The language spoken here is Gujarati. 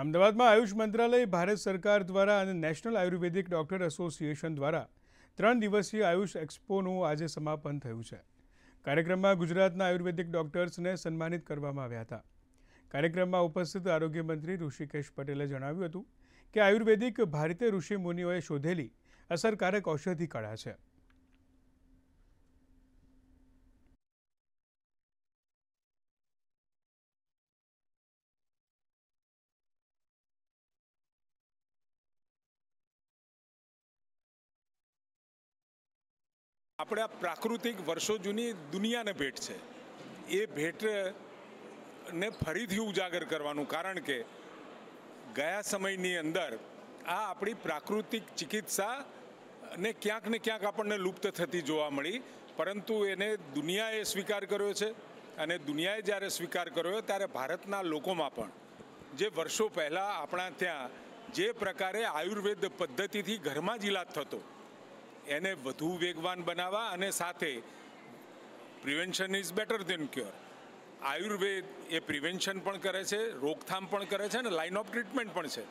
અમદાવાદમાં આયુષ મંત્રાલય ભારત સરકાર દ્વારા અને નેશનલ આયુર્વેદિક ડોક્ટર એસોસિએશન દ્વારા ત્રણ દિવસીય આયુષ એક્સપોનું આજે સમાપન થયું છે કાર્યક્રમમાં ગુજરાતના આયુર્વેદિક ડોક્ટર્સને સન્માનિત કરવામાં આવ્યા હતા કાર્યક્રમમાં ઉપસ્થિત આરોગ્યમંત્રી ઋષિકેશ પટેલે જણાવ્યું હતું કે આયુર્વેદિક ભારતીય ઋષિમુનિઓએ શોધેલી અસરકારક ઔષધિ કળા છે આપણે આ પ્રાકૃતિક વર્ષો જૂની દુનિયાને ભેટ છે એ ભેટને ફરીથી ઉજાગર કરવાનું કારણ કે ગયા સમયની અંદર આ આપણી પ્રાકૃતિક ચિકિત્સા ને ક્યાંક ને ક્યાંક આપણને લુપ્ત થતી જોવા મળી પરંતુ એને દુનિયાએ સ્વીકાર કર્યો છે અને દુનિયાએ જ્યારે સ્વીકાર કર્યો ત્યારે ભારતના લોકોમાં પણ જે વર્ષો પહેલાં આપણા ત્યાં જે પ્રકારે આયુર્વેદ પદ્ધતિથી ઘરમાં જ ઇલાજ થતો એને વધુ વેગવાન બનાવવા અને સાથે prevention is better than cure Ayurveda એ પ્રિવેન્શન પણ કરે છે રોકથામ પણ કરે છે અને લાઇન ઓફ ટ્રીટમેન્ટ પણ છે